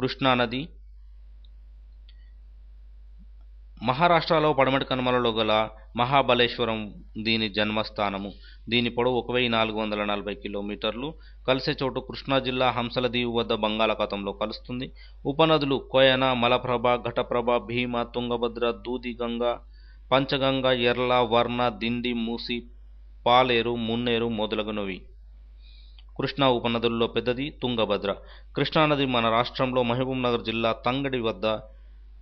కృష్ణానది మహారాష్ట్రలో పడమటి కనుమలలో గల మహాబలేశ్వరం దీని జన్మస్థానము దీని పొడవు ఒక వెయ్యి నాలుగు వందల నలభై కిలోమీటర్లు కలిసే చోటు కృష్ణా జిల్లా దీవు వద్ద బంగాళాఖాతంలో కలుస్తుంది ఉపనదులు కోయన మలప్రభ ఘటప్రభ భీమ తుంగభద్ర దూది గంగా పంచగంగ ఎర్ల వర్ణ దిండి మూసి పాలేరు మున్నేరు మొదలగునవి కృష్ణా ఉపనదుల్లో పెద్దది తుంగభద్ర కృష్ణానది మన రాష్ట్రంలో మహబూబ్నగర్ జిల్లా తంగడి వద్ద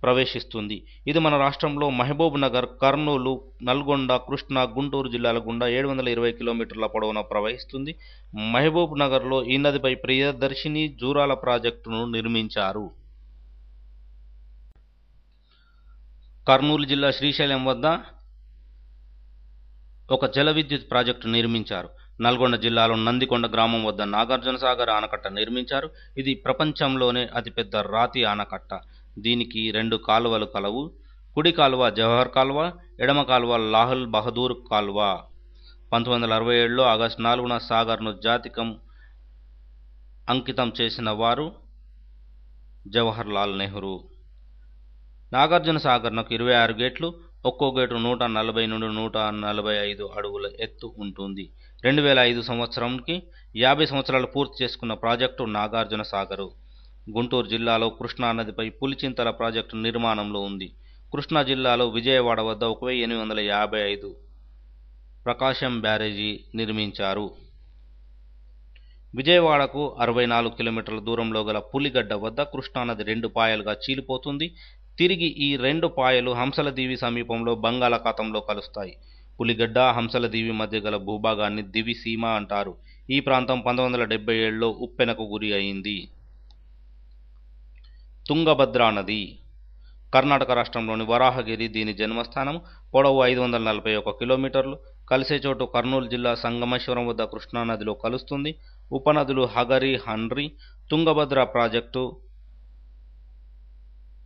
ప్రవేశిస్తుంది ఇది మన రాష్ట్రంలో మహబూబ్ నగర్ కర్నూలు నల్గొండ కృష్ణా గుంటూరు జిల్లాల గుండా ఏడు వందల ఇరవై కిలోమీటర్ల పొడవున ప్రవహిస్తుంది మహబూబ్ నగర్లో ఈ నదిపై ప్రియదర్శిని జూరాల ప్రాజెక్టును నిర్మించారు కర్నూలు జిల్లా శ్రీశైలం వద్ద ఒక జల విద్యుత్ ప్రాజెక్టు నిర్మించారు నల్గొండ జిల్లాలో నందికొండ గ్రామం వద్ద నాగార్జునసాగర్ ఆనకట్ట నిర్మించారు ఇది ప్రపంచంలోనే అతిపెద్ద రాతి ఆనకట్ట దీనికి రెండు కాలువలు కలవు కుడి కాలువ జవహర్ కాలువ ఎడమ కాలువ లాహుల్ బహదూర్ కాలువ పంతొమ్మిది వందల అరవై ఏడులో ఆగస్టు నాలుగున సాగర్ను జాతికం అంకితం చేసిన వారు జవహర్లాల్ నెహ్రూ నాగార్జున సాగర్నకు ఇరవై ఆరు గేట్లు ఒక్కో గేటు నూట నలభై నుండి నూట నలభై ఐదు అడుగుల ఎత్తు ఉంటుంది రెండు వేల ఐదు సంవత్సరంకి యాభై సంవత్సరాలు పూర్తి చేసుకున్న ప్రాజెక్టు నాగార్జున సాగరు గుంటూరు జిల్లాలో కృష్ణా నదిపై పులిచింతల ప్రాజెక్టు నిర్మాణంలో ఉంది కృష్ణా జిల్లాలో విజయవాడ వద్ద ఒక వెయ్యి ఎనిమిది వందల యాభై ఐదు ప్రకాశం బ్యారేజీ నిర్మించారు విజయవాడకు అరవై నాలుగు కిలోమీటర్ల దూరంలో గల పులిగడ్డ వద్ద కృష్ణానది రెండు పాయలుగా చీలిపోతుంది తిరిగి ఈ రెండు పాయలు హంసలదీవి సమీపంలో బంగాళాఖాతంలో కలుస్తాయి పులిగడ్డ హంసలదీవి మధ్య గల భూభాగాన్ని దివి సీమ అంటారు ఈ ప్రాంతం పంతొమ్మిది వందల డెబ్బై ఏడులో ఉప్పెనకు గురి అయింది తుంగభద్రా నది కర్ణాటక రాష్ట్రంలోని వరాహగిరి దీని జన్మస్థానం పొడవు ఐదు వందల నలభై ఒక కిలోమీటర్లు కలిసే చోటు కర్నూలు జిల్లా సంగమేశ్వరం వద్ద కృష్ణానదిలో కలుస్తుంది ఉపనదులు హగరి హన్రి తుంగభద్ర ప్రాజెక్టు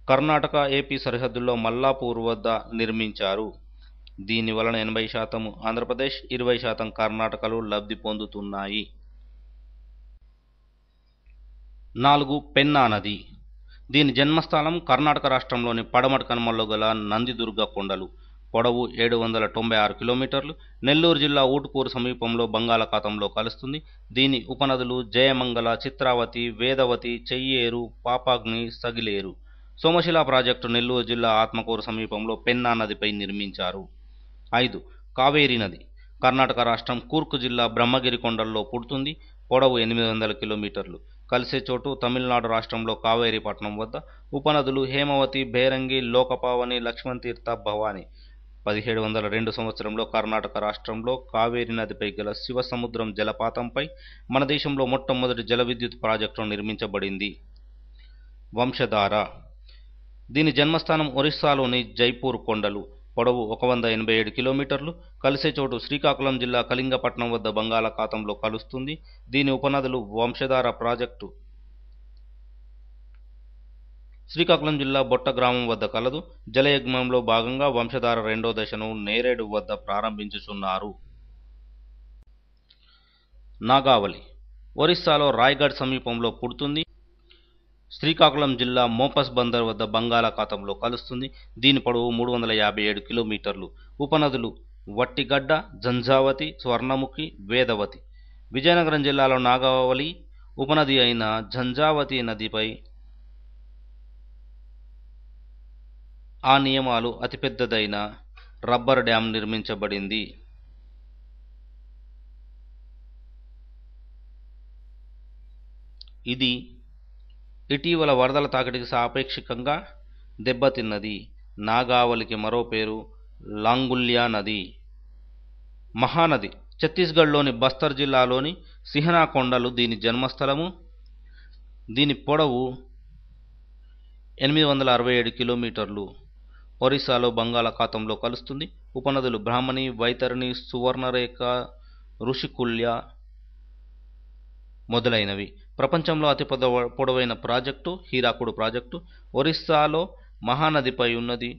కర్ణాటక ఏపీ సరిహద్దుల్లో మల్లాపూర్ వద్ద నిర్మించారు దీని వలన ఎనభై శాతం ఆంధ్రప్రదేశ్ ఇరవై శాతం కర్ణాటకలు లబ్ధి పొందుతున్నాయి నాలుగు పెన్నా నది దీని జన్మస్థానం కర్ణాటక రాష్ట్రంలోని పడమట కనుమల్లో గల నందిదుర్గ కొండలు పొడవు ఏడు వందల తొంభై ఆరు కిలోమీటర్లు నెల్లూరు జిల్లా ఊటుకూరు సమీపంలో బంగాళాఖాతంలో కలుస్తుంది దీని ఉపనదులు జయమంగళ చిత్రావతి వేదవతి చెయ్యేరు పాపాగ్ని సగిలేరు సోమశిల ప్రాజెక్టు నెల్లూరు జిల్లా ఆత్మకూరు సమీపంలో పెన్నా నదిపై నిర్మించారు ఐదు కావేరీ నది కర్ణాటక రాష్ట్రం కూర్కు జిల్లా బ్రహ్మగిరి కొండల్లో పుడుతుంది పొడవు ఎనిమిది వందల కిలోమీటర్లు కలిసే చోటు తమిళనాడు రాష్ట్రంలో పట్టణం వద్ద ఉపనదులు హేమవతి బేరంగి లోకపావని తీర్థ భవాని పదిహేడు వందల రెండు సంవత్సరంలో కర్ణాటక రాష్ట్రంలో కావేరీ నదిపై గల శివసముద్రం జలపాతంపై మన దేశంలో మొట్టమొదటి జల విద్యుత్ ప్రాజెక్టు నిర్మించబడింది వంశధార దీని జన్మస్థానం ఒరిస్సాలోని జైపూర్ కొండలు పొడవు ఒక వంద ఎనభై ఏడు కిలోమీటర్లు కలిసే చోటు శ్రీకాకుళం జిల్లా కళింగపట్నం వద్ద బంగాళాఖాతంలో కలుస్తుంది దీని ఉపనదులు వంశధార ప్రాజెక్టు శ్రీకాకుళం జిల్లా బొట్ట గ్రామం వద్ద కలదు జలయజ్ఞంలో భాగంగా వంశధార రెండో దశను నేరేడు వద్ద ప్రారంభించుచున్నారు నాగావళి ఒరిస్సాలో రాయ్గఢ్ సమీపంలో పుడుతుంది శ్రీకాకుళం జిల్లా మోపస్ బందర్ వద్ద బంగాళాఖాతంలో కలుస్తుంది దీని పొడవు మూడు వందల యాభై ఏడు కిలోమీటర్లు ఉపనదులు వట్టిగడ్డ జంజావతి స్వర్ణముఖి వేదవతి విజయనగరం జిల్లాలో నాగావళి ఉపనది అయిన జంజావతి నదిపై ఆ నియమాలు అతిపెద్దదైన రబ్బర్ డ్యాం నిర్మించబడింది ఇది ఇటీవల వరదల తాకిడికి సాపేక్షికంగా దెబ్బతిన్నది నాగావళికి మరో పేరు లాంగుల్యా నది మహానది ఛత్తీస్గఢ్లోని బస్తర్ జిల్లాలోని సిహనా కొండలు దీని జన్మస్థలము దీని పొడవు ఎనిమిది వందల అరవై ఏడు కిలోమీటర్లు ఒరిస్సాలో బంగాళాఖాతంలో కలుస్తుంది ఉపనదులు బ్రాహ్మణి వైతరణి సువర్ణరేఖ ఋషికుల్య మొదలైనవి ప్రపంచంలో అతిపెద్ద పొడవైన ప్రాజెక్టు హీరాకుడు ప్రాజెక్టు ఒరిస్సాలో మహానదిపై ఉన్నది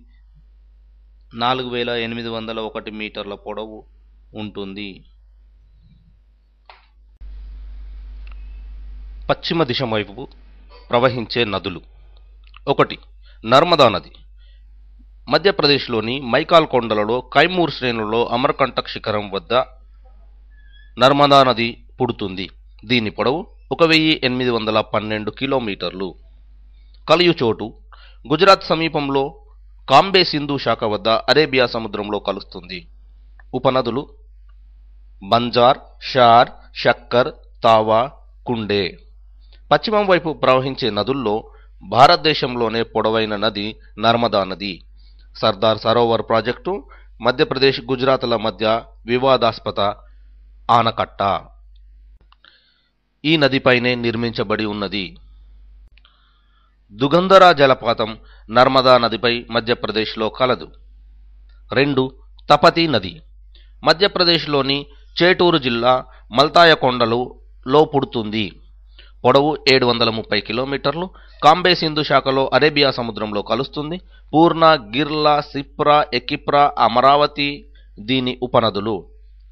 నాలుగు వేల ఎనిమిది వందల ఒకటి మీటర్ల పొడవు ఉంటుంది పశ్చిమ దిశ వైపు ప్రవహించే నదులు ఒకటి నర్మదా నది మధ్యప్రదేశ్లోని మైకాల్ కొండలలో కైమూర్ శ్రేణులలో అమర్కంటక్ శిఖరం వద్ద నర్మదా నది పుడుతుంది దీని పొడవు ఒక వెయ్యి ఎనిమిది వందల పన్నెండు కిలోమీటర్లు కలియుచోటు గుజరాత్ సమీపంలో కాంబే సింధు శాఖ వద్ద అరేబియా సముద్రంలో కలుస్తుంది ఉపనదులు బంజార్ షార్ షక్కర్ తావా కుండే పశ్చిమం వైపు ప్రవహించే నదుల్లో భారతదేశంలోనే పొడవైన నది నర్మదా నది సర్దార్ సరోవర్ ప్రాజెక్టు మధ్యప్రదేశ్ గుజరాత్ల మధ్య వివాదాస్పద ఆనకట్ట ఈ నదిపైనే నిర్మించబడి ఉన్నది దుగంధరా జలపాతం నర్మదా నదిపై మధ్యప్రదేశ్లో కలదు రెండు తపతి నది మధ్యప్రదేశ్లోని చేటూరు జిల్లా మల్తాయ పుడుతుంది పొడవు ఏడు వందల ముప్పై కిలోమీటర్లు కాంబే సింధు శాఖలో అరేబియా సముద్రంలో కలుస్తుంది పూర్ణ గిర్లా సిప్రా ఎకిప్రా అమరావతి దీని ఉపనదులు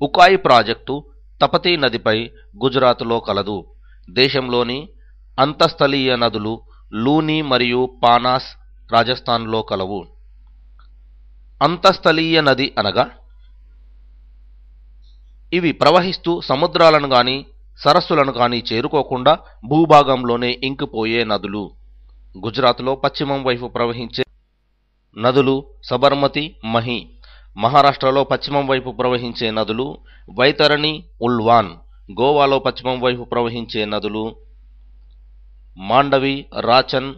ఉకాయి ప్రాజెక్టు తపతీ నదిపై గుజరాత్లో కలదు దేశంలోని అంతస్థలీయ నదులు లూని మరియు పానాస్ రాజస్థాన్లో కలవు అంతస్థలీయ నది అనగా ఇవి ప్రవహిస్తూ సముద్రాలను కానీ సరస్సులను కానీ చేరుకోకుండా భూభాగంలోనే ఇంకిపోయే నదులు గుజరాత్లో పశ్చిమం వైపు ప్రవహించే నదులు సబర్మతి మహి మహారాష్ట్రలో పశ్చిమం వైపు ప్రవహించే నదులు వైతరణి ఉల్వాన్ గోవాలో పశ్చిమం వైపు ప్రవహించే నదులు మాండవి రాచన్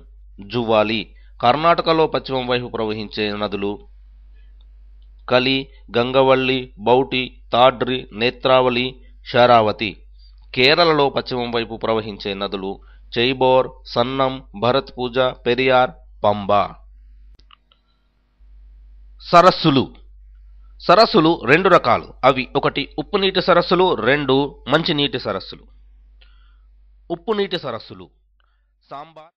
జువ్వాలి కర్ణాటకలో పశ్చిమం వైపు ప్రవహించే నదులు కలి గంగవల్లి బౌటి తాడ్రి నేత్రావళి శరావతి కేరళలో పశ్చిమం వైపు ప్రవహించే నదులు చైబోర్ సన్నం భరత్ పూజ పెరియార్ పంబా సరస్సులు సరస్సులు రెండు రకాలు అవి ఒకటి ఉప్పు నీటి సరస్సులు రెండు మంచినీటి సరస్సులు ఉప్పు నీటి సరస్సులు సాంబార్